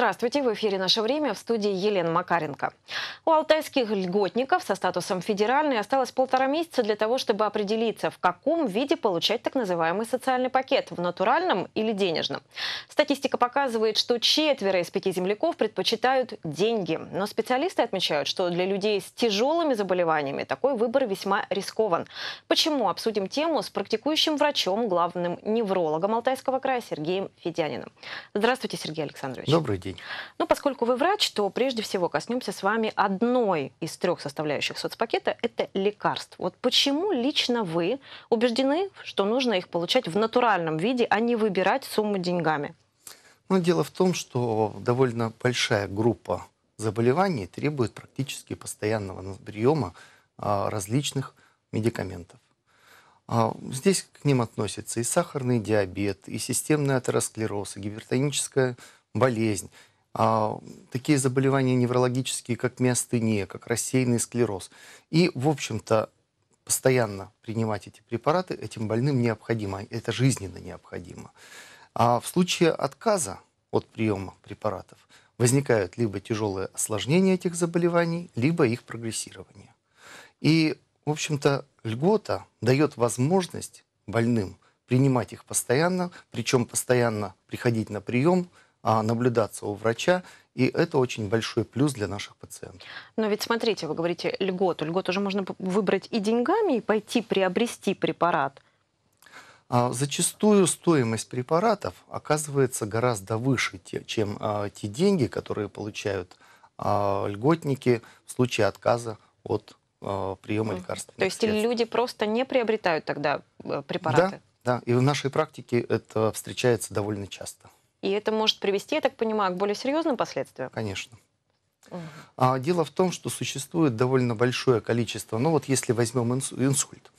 Здравствуйте, в эфире «Наше время» в студии Елена Макаренко. У алтайских льготников со статусом федеральный осталось полтора месяца для того, чтобы определиться, в каком виде получать так называемый социальный пакет – в натуральном или денежном. Статистика показывает, что четверо из пяти земляков предпочитают деньги. Но специалисты отмечают, что для людей с тяжелыми заболеваниями такой выбор весьма рискован. Почему? Обсудим тему с практикующим врачом, главным неврологом Алтайского края Сергеем Федяниным. Здравствуйте, Сергей Александрович. Добрый день день? Ну, поскольку вы врач, то прежде всего коснемся с вами одной из трех составляющих соцпакета – это лекарств. Вот почему лично вы убеждены, что нужно их получать в натуральном виде, а не выбирать сумму деньгами? Ну дело в том, что довольно большая группа заболеваний требует практически постоянного приема а, различных медикаментов. А, здесь к ним относятся и сахарный диабет, и системный атеросклероз, и гипертоническая болезнь, а, такие заболевания неврологические, как миостения, как рассеянный склероз. И, в общем-то, постоянно принимать эти препараты этим больным необходимо, это жизненно необходимо. А в случае отказа от приема препаратов возникают либо тяжелые осложнения этих заболеваний, либо их прогрессирование. И, в общем-то, льгота дает возможность больным принимать их постоянно, причем постоянно приходить на прием – а, наблюдаться у врача, и это очень большой плюс для наших пациентов. Но ведь смотрите, вы говорите льготу. Льготу уже можно выбрать и деньгами, и пойти приобрести препарат. А, зачастую стоимость препаратов оказывается гораздо выше, чем а, те деньги, которые получают льготники в случае отказа от приема лекарств. То есть средств. люди просто не приобретают тогда э, препараты? Да, да, и в нашей практике это встречается довольно часто. И это может привести, я так понимаю, к более серьезным последствиям? Конечно. А, дело в том, что существует довольно большое количество, ну вот если возьмем инсульт,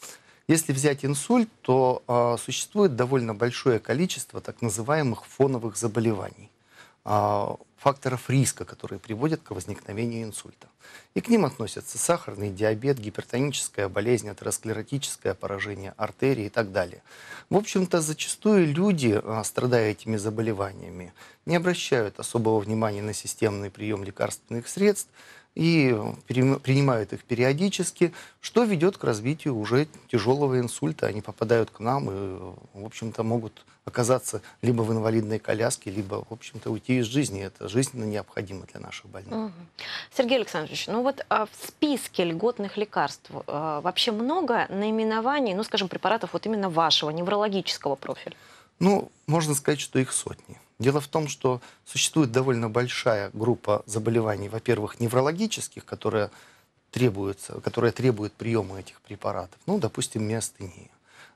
если взять инсульт, то а, существует довольно большое количество так называемых фоновых заболеваний. А, факторов риска, которые приводят к возникновению инсульта. И к ним относятся сахарный диабет, гипертоническая болезнь, атеросклеротическое поражение артерии и так далее. В общем-то, зачастую люди, а, страдая этими заболеваниями, не обращают особого внимания на системный прием лекарственных средств, и принимают их периодически, что ведет к развитию уже тяжелого инсульта. Они попадают к нам и, в общем-то, могут оказаться либо в инвалидной коляске, либо, в общем-то, уйти из жизни. Это жизненно необходимо для наших больных. Угу. Сергей Александрович, ну вот а, в списке льготных лекарств а, вообще много наименований, ну, скажем, препаратов вот именно вашего, неврологического профиля? Ну, можно сказать, что их сотни. Дело в том, что существует довольно большая группа заболеваний, во-первых, неврологических, которые требуются, которые требуют приема этих препаратов. Ну, допустим, миостения,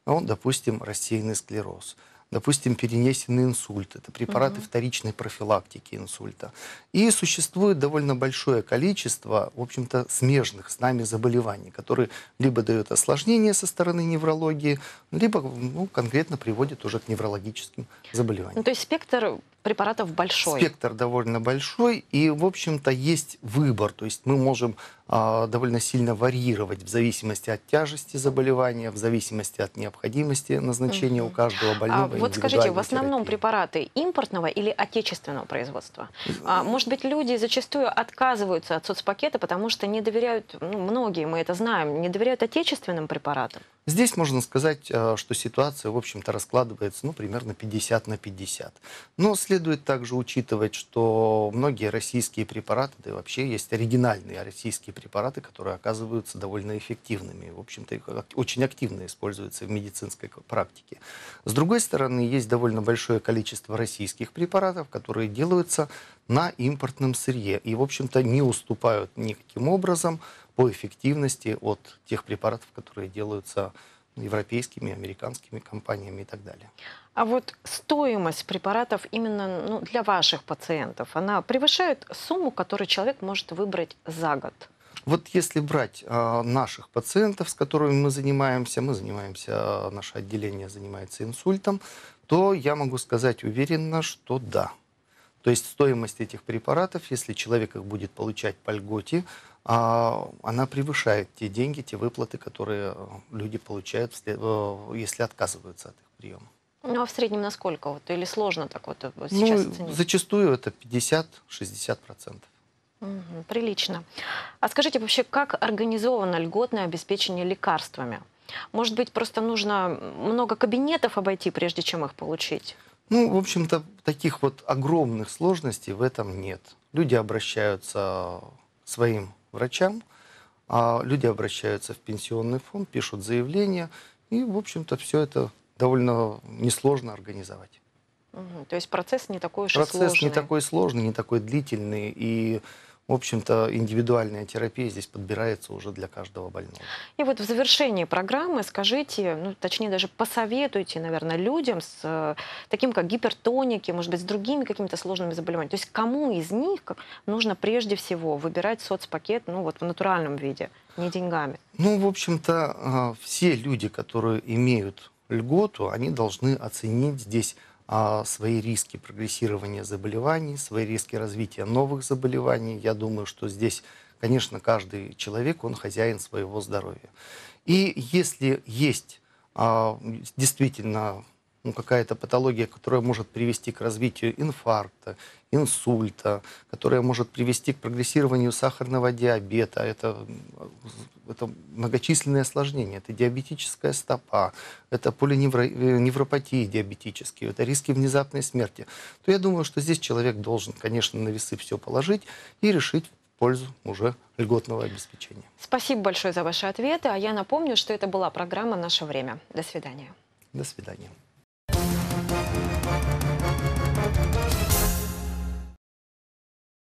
ну, допустим, рассеянный склероз – допустим, перенесенный инсульт, это препараты угу. вторичной профилактики инсульта. И существует довольно большое количество, в общем-то, смежных с нами заболеваний, которые либо дают осложнения со стороны неврологии, либо ну, конкретно приводят уже к неврологическим заболеваниям. Ну, то есть спектр препаратов большой. Спектр довольно большой, и, в общем-то, есть выбор. То есть мы можем а, довольно сильно варьировать в зависимости от тяжести заболевания, в зависимости от необходимости назначения у каждого а больного. А вот скажите, в основном терапии. препараты импортного или отечественного производства? А, может быть, люди зачастую отказываются от соцпакета, потому что не доверяют, ну, многие мы это знаем, не доверяют отечественным препаратам? Здесь можно сказать, что ситуация, в общем-то, раскладывается ну, примерно 50 на 50. Но следует также учитывать, что многие российские препараты, да и вообще есть оригинальные российские препараты, которые оказываются довольно эффективными. В общем-то, очень активно используются в медицинской практике. С другой стороны, есть довольно большое количество российских препаратов, которые делаются на импортном сырье и, в общем-то, не уступают никаким образом по эффективности от тех препаратов, которые делаются европейскими, американскими компаниями и так далее. А вот стоимость препаратов именно ну, для ваших пациентов, она превышает сумму, которую человек может выбрать за год? Вот если брать а, наших пациентов, с которыми мы занимаемся, мы занимаемся, а, наше отделение занимается инсультом, то я могу сказать уверенно, что да. То есть стоимость этих препаратов, если человек их будет получать по льготе, а, она превышает те деньги, те выплаты, которые люди получают, э, если отказываются от их приема. Ну а в среднем насколько? Вот, или сложно так вот э, ну, сейчас ну, оценить? Зачастую это 50-60%. процентов. Угу, прилично. А скажите вообще, как организовано льготное обеспечение лекарствами? Может быть, просто нужно много кабинетов обойти, прежде чем их получить? Ну, в общем-то, таких вот огромных сложностей в этом нет. Люди обращаются к своим врачам, а люди обращаются в пенсионный фонд, пишут заявления, и, в общем-то, все это довольно несложно организовать. Угу, то есть процесс не такой уж процесс и сложный. Процесс не такой сложный, не такой длительный, и в общем-то, индивидуальная терапия здесь подбирается уже для каждого больного. И вот в завершении программы скажите, ну, точнее даже посоветуйте, наверное, людям с э, таким как гипертоники, может быть, с другими какими-то сложными заболеваниями, то есть кому из них нужно прежде всего выбирать соцпакет, ну, вот в натуральном виде, не деньгами? Ну, в общем-то, а, все люди, которые имеют льготу, они должны оценить здесь а, свои риски прогрессирования заболеваний, свои риски развития новых заболеваний. Я думаю, что здесь, конечно, каждый человек, он хозяин своего здоровья. И если есть а, действительно ну, какая-то патология, которая может привести к развитию инфаркта, инсульта, которая может привести к прогрессированию сахарного диабета. Это, э, это многочисленные осложнения. Это диабетическая стопа, это полиневропатии э, диабетические, это риски внезапной смерти. То я думаю, что здесь человек должен, конечно, на весы все положить и решить в пользу уже льготного обеспечения. Спасибо большое за ваши ответы. А я напомню, что это была программа «Наше время». До свидания. До свидания.